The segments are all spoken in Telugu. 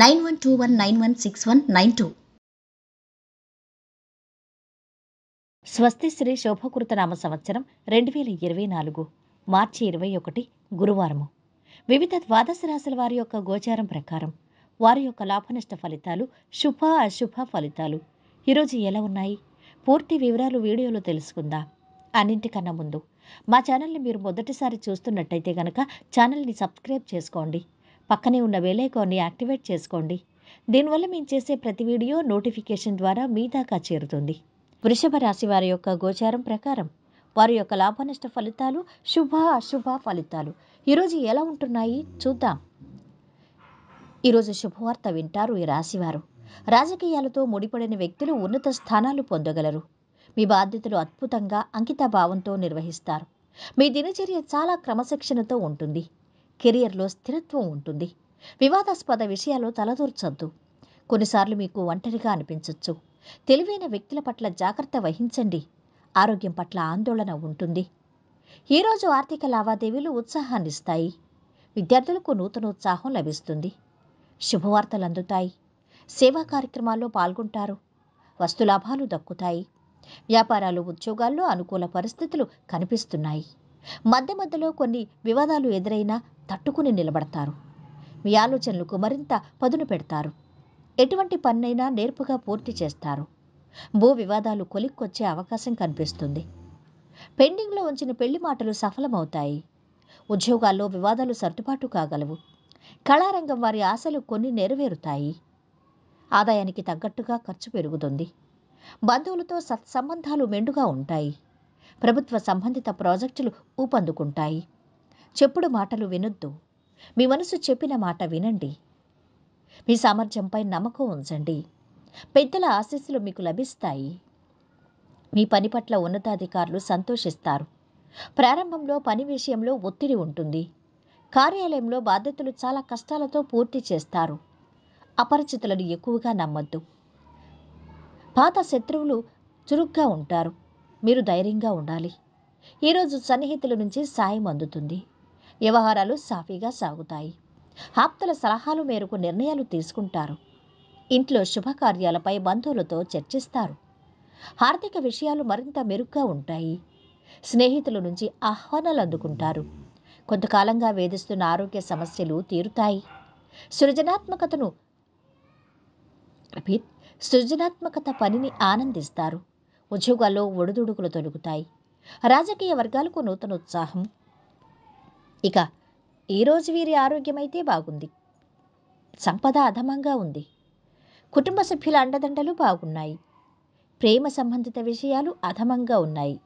nine one two one nine one six one nine two స్వస్తి శ్రీ శోభకృత నామ సంవత్సరం రెండు వేల ఇరవై నాలుగు మార్చి ఇరవై ఒకటి గురువారము వివిధ ద్వాదశ రాశుల వారి యొక్క గోచారం ప్రకారం వారి యొక్క లాభనష్ట ఫలితాలు శుభ అశుభ ఫలితాలు ఈరోజు ఎలా ఉన్నాయి పూర్తి వివరాలు వీడియోలో తెలుసుకుందా అన్నింటికన్నా ముందు మా ఛానల్ని మీరు మొదటిసారి చూస్తున్నట్టయితే కనుక ఛానల్ని సబ్స్క్రైబ్ చేసుకోండి పక్కనే ఉన్న వేలేకాన్ని యాక్టివేట్ చేసుకోండి దీనివల్ల మేము చేసే ప్రతి వీడియో నోటిఫికేషన్ ద్వారా మీ దాకా చేరుతుంది వృషభ రాశి వారి యొక్క గోచారం ప్రకారం వారి యొక్క లాభనష్ట ఫలితాలు శుభ అశుభ ఫలితాలు ఈరోజు ఎలా ఉంటున్నాయి చూద్దాం ఈరోజు శుభవార్త వింటారు ఈ రాశివారు రాజకీయాలతో ముడిపడిన వ్యక్తులు ఉన్నత స్థానాలు పొందగలరు మీ బాధ్యతలు అద్భుతంగా అంకితభావంతో నిర్వహిస్తారు మీ దినచర్య చాలా క్రమశిక్షణతో ఉంటుంది కెరియర్లో స్థిరత్వం ఉంటుంది వివాదాస్పద విషయాలు తలదూర్చొద్దు కొన్నిసార్లు మీకు ఒంటరిగా అనిపించవచ్చు తెలివైన వ్యక్తుల పట్ల జాగ్రత్త వహించండి ఆరోగ్యం పట్ల ఆందోళన ఉంటుంది ఈరోజు ఆర్థిక లావాదేవీలు ఉత్సాహాన్నిస్తాయి విద్యార్థులకు నూతన ఉత్సాహం లభిస్తుంది శుభవార్తలు అందుతాయి సేవా కార్యక్రమాల్లో పాల్గొంటారు వస్తులాభాలు దక్కుతాయి వ్యాపారాలు ఉద్యోగాల్లో అనుకూల పరిస్థితులు కనిపిస్తున్నాయి మధ్య మధ్యలో కొన్ని వివాదాలు ఎదురైనా తట్టుకుని నిలబడతారు మీ ఆలోచనలకు మరింత పదును పెడతారు ఎటువంటి పన్నైనా నేర్పుగా పూర్తి చేస్తారు భూ వివాదాలు కొలిక్కొచ్చే అవకాశం కనిపిస్తుంది పెండింగ్లో ఉంచిన పెళ్లి మాటలు సఫలమవుతాయి ఉద్యోగాల్లో వివాదాలు సర్దుబాటు కాగలవు కళారంగం వారి ఆశలు కొన్ని నెరవేరుతాయి ఆదాయానికి తగ్గట్టుగా ఖర్చు పెరుగుతుంది బంధువులతో సత్సంబంధాలు మెండుగా ఉంటాయి ప్రభుత్వ సంబంధిత ప్రాజెక్టులు ఊపందుకుంటాయి చెప్పుడు మాటలు వినొద్దు మీ మనసు చెప్పిన మాట వినండి మీ సామర్థ్యంపై నమ్మకం ఉంచండి పెద్దల ఆశీస్సులు మీకు లభిస్తాయి మీ పని పట్ల ఉన్నతాధికారులు సంతోషిస్తారు ప్రారంభంలో పని విషయంలో ఒత్తిడి ఉంటుంది కార్యాలయంలో బాధ్యతలు చాలా కష్టాలతో పూర్తి చేస్తారు అపరిచితులను ఎక్కువగా నమ్మద్దు పాత శత్రువులు చురుగ్గా ఉంటారు మీరు ధైర్యంగా ఉండాలి ఈరోజు సన్నిహితుల నుంచి సాయం అందుతుంది వ్యవహారాలు సాఫీగా సాగుతాయి ఆప్తుల సలహాలు మేరకు నిర్ణయాలు తీసుకుంటారు ఇంట్లో శుభకార్యాలపై బంధువులతో చర్చిస్తారు ఆర్థిక విషయాలు మరింత మెరుగ్గా ఉంటాయి స్నేహితుల నుంచి ఆహ్వానాలు అందుకుంటారు కొంతకాలంగా వేధిస్తున్న ఆరోగ్య సమస్యలు తీరుతాయి సృజనాత్మకతను సృజనాత్మకత పనిని ఆనందిస్తారు ఉద్యోగాల్లో ఒడిదుడుకులు తొలుగుతాయి రాజకీయ వర్గాలకు నూతన ఉత్సాహం ఇక ఈరోజు వీరి ఆరోగ్యమైతే బాగుంది సంపద అధమంగా ఉంది కుటుంబ సభ్యుల అండదండలు బాగున్నాయి ప్రేమ సంబంధిత విషయాలు అధమంగా ఉన్నాయి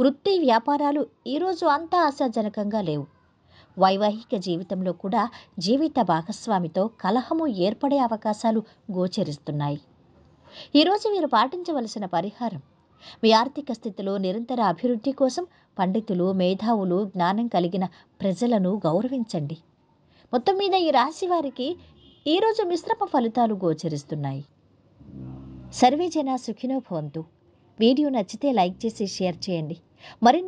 వృత్తి వ్యాపారాలు ఈరోజు అంతా ఆశాజనకంగా లేవు వైవాహిక జీవితంలో కూడా జీవిత భాగస్వామితో కలహము ఏర్పడే అవకాశాలు గోచరిస్తున్నాయి ఈరోజు మీరు పాటించవలసిన పరిహారం మీ ఆర్థిక స్థితిలో నిరంతర అభివృద్ధి కోసం పండితులు మేధావులు జ్ఞానం కలిగిన ప్రజలను గౌరవించండి మొత్తం మీద ఈ రాశి వారికి ఈరోజు మిశ్రమ ఫలితాలు గోచరిస్తున్నాయి సర్వే జన భవంతు వీడియో నచ్చితే లైక్ చేసి షేర్ చేయండి మరిన్ని